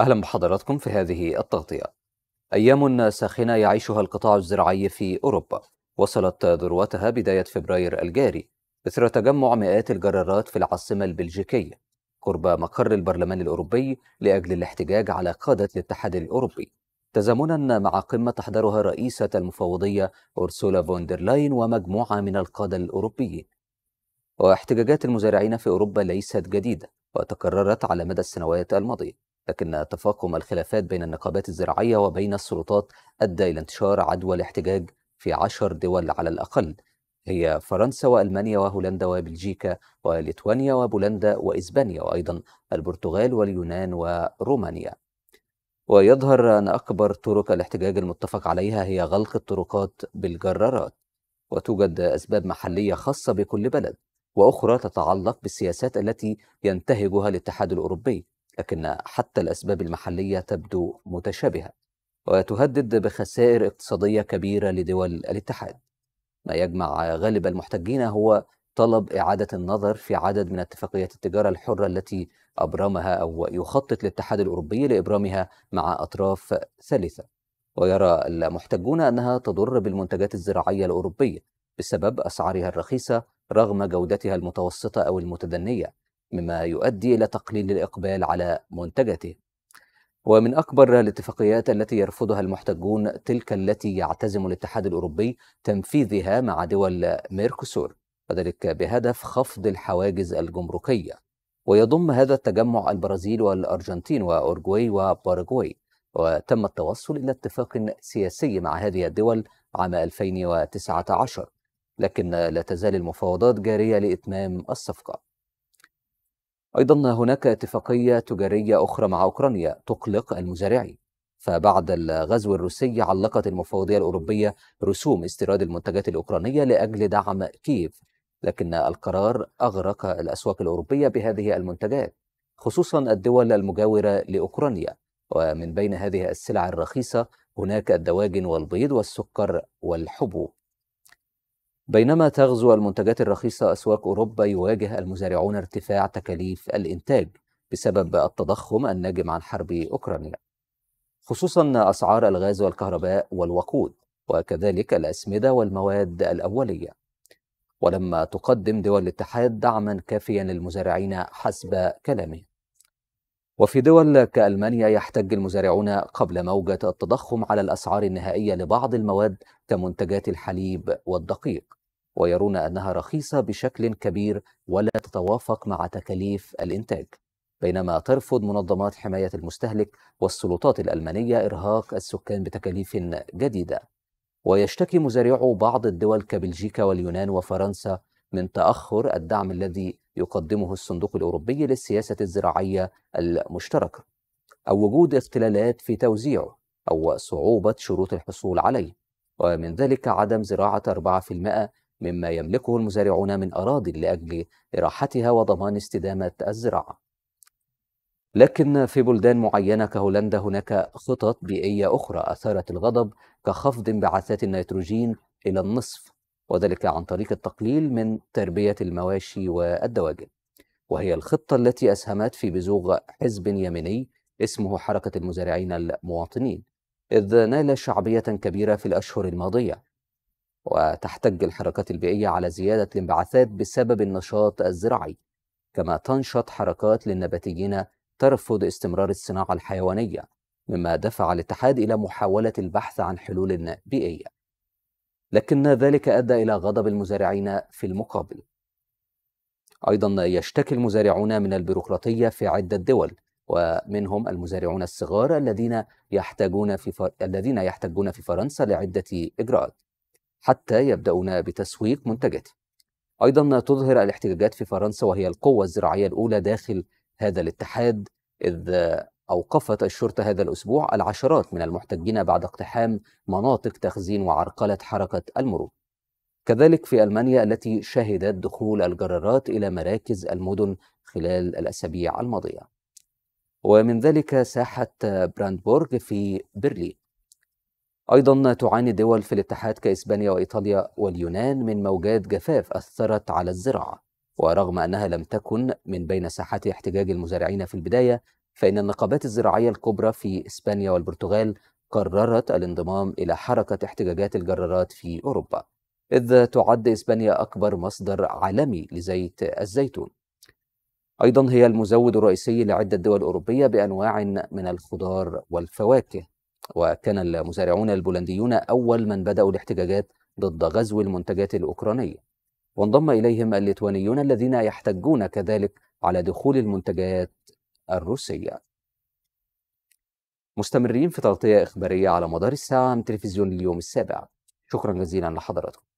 أهلا بحضراتكم في هذه التغطية أيام ساخنة يعيشها القطاع الزراعي في أوروبا وصلت ذروتها بداية فبراير الجاري إثر تجمع مئات الجرارات في العاصمة البلجيكية قرب مقر البرلمان الأوروبي لأجل الاحتجاج على قادة الاتحاد الأوروبي تزامنا مع قمة تحضرها رئيسة المفوضية أرسولا فوندرلاين لاين ومجموعة من القادة الأوروبيين واحتجاجات المزارعين في أوروبا ليست جديدة وتكررت على مدى السنوات الماضية لكن تفاقم الخلافات بين النقابات الزراعية وبين السلطات أدى إلى انتشار عدوى الاحتجاج في عشر دول على الأقل هي فرنسا وألمانيا وهولندا وبلجيكا وليتوانيا وبولندا وإسبانيا وأيضا البرتغال واليونان ورومانيا ويظهر أن أكبر طرق الاحتجاج المتفق عليها هي غلق الطرقات بالجرارات وتوجد أسباب محلية خاصة بكل بلد وأخرى تتعلق بالسياسات التي ينتهجها الاتحاد الأوروبي لكن حتى الأسباب المحلية تبدو متشابهة وتهدد بخسائر اقتصادية كبيرة لدول الاتحاد ما يجمع غالب المحتجين هو طلب إعادة النظر في عدد من اتفاقيات التجارة الحرة التي أبرمها أو يخطط الاتحاد الأوروبي لإبرامها مع أطراف ثالثة ويرى المحتجون أنها تضر بالمنتجات الزراعية الأوروبية بسبب أسعارها الرخيصة رغم جودتها المتوسطة أو المتدنية مما يؤدي إلى تقليل الإقبال على منتجته ومن أكبر الاتفاقيات التي يرفضها المحتجون تلك التي يعتزم الاتحاد الأوروبي تنفيذها مع دول ميركوسور وذلك بهدف خفض الحواجز الجمركية ويضم هذا التجمع البرازيل والأرجنتين وأورجواي وباراغواي وتم التوصل إلى اتفاق سياسي مع هذه الدول عام 2019 لكن لا تزال المفاوضات جارية لإتمام الصفقة أيضا هناك اتفاقية تجارية أخرى مع أوكرانيا تقلق المزارعين فبعد الغزو الروسي علقت المفوضية الأوروبية رسوم استيراد المنتجات الأوكرانية لأجل دعم كييف لكن القرار أغرق الأسواق الأوروبية بهذه المنتجات خصوصا الدول المجاورة لأوكرانيا ومن بين هذه السلع الرخيصة هناك الدواجن والبيض والسكر والحبوب بينما تغزو المنتجات الرخيصة أسواق أوروبا يواجه المزارعون ارتفاع تكاليف الإنتاج بسبب التضخم الناجم عن حرب أوكرانيا خصوصا أسعار الغاز والكهرباء والوقود وكذلك الأسمدة والمواد الأولية ولما تقدم دول الاتحاد دعما كافيا للمزارعين حسب كلامه وفي دول كألمانيا يحتج المزارعون قبل موجة التضخم على الأسعار النهائية لبعض المواد كمنتجات الحليب والدقيق ويرون انها رخيصه بشكل كبير ولا تتوافق مع تكاليف الانتاج بينما ترفض منظمات حمايه المستهلك والسلطات الالمانيه ارهاق السكان بتكاليف جديده ويشتكي مزارعو بعض الدول كبلجيكا واليونان وفرنسا من تاخر الدعم الذي يقدمه الصندوق الاوروبي للسياسه الزراعيه المشتركه او وجود اختلالات في توزيعه او صعوبه شروط الحصول عليه ومن ذلك عدم زراعه 4% مما يملكه المزارعون من أراضي لأجل إراحتها وضمان استدامة الزراعة. لكن في بلدان معينة كهولندا هناك خطط بيئية أخرى أثارت الغضب كخفض انبعاثات النيتروجين إلى النصف وذلك عن طريق التقليل من تربية المواشي والدواجن وهي الخطة التي أسهمت في بزوغ حزب يميني اسمه حركة المزارعين المواطنين إذ نال شعبية كبيرة في الأشهر الماضية وتحتج الحركات البيئية على زيادة الانبعاثات بسبب النشاط الزراعي كما تنشط حركات للنباتيين ترفض استمرار الصناعة الحيوانية مما دفع الاتحاد إلى محاولة البحث عن حلول بيئية لكن ذلك أدى إلى غضب المزارعين في المقابل أيضا يشتكي المزارعون من البيروقراطية في عدة دول ومنهم المزارعون الصغار الذين يحتاجون في فر... الذين يحتاجون في فرنسا لعدة إجراءات حتى يبدأون بتسويق منتجاتهم أيضا تظهر الاحتجاجات في فرنسا وهي القوة الزراعية الأولى داخل هذا الاتحاد إذ أوقفت الشرطة هذا الأسبوع العشرات من المحتجين بعد اقتحام مناطق تخزين وعرقلة حركة المرور كذلك في ألمانيا التي شهدت دخول الجرارات إلى مراكز المدن خلال الأسابيع الماضية ومن ذلك ساحة براندبورغ في برلين أيضا تعاني دول في الاتحاد كإسبانيا وإيطاليا واليونان من موجات جفاف أثرت على الزراعة ورغم أنها لم تكن من بين ساحات احتجاج المزارعين في البداية فإن النقابات الزراعية الكبرى في إسبانيا والبرتغال قررت الانضمام إلى حركة احتجاجات الجرارات في أوروبا إذ تعد إسبانيا أكبر مصدر عالمي لزيت الزيتون أيضا هي المزود الرئيسي لعدة دول أوروبية بأنواع من الخضار والفواكه وكان المزارعون البولنديون أول من بدأوا الاحتجاجات ضد غزو المنتجات الأوكرانية وانضم إليهم الليتوانيون الذين يحتجون كذلك على دخول المنتجات الروسية مستمرين في تغطية إخبارية على مدار الساعة من تلفزيون اليوم السابع شكرا جزيلا لحضراتكم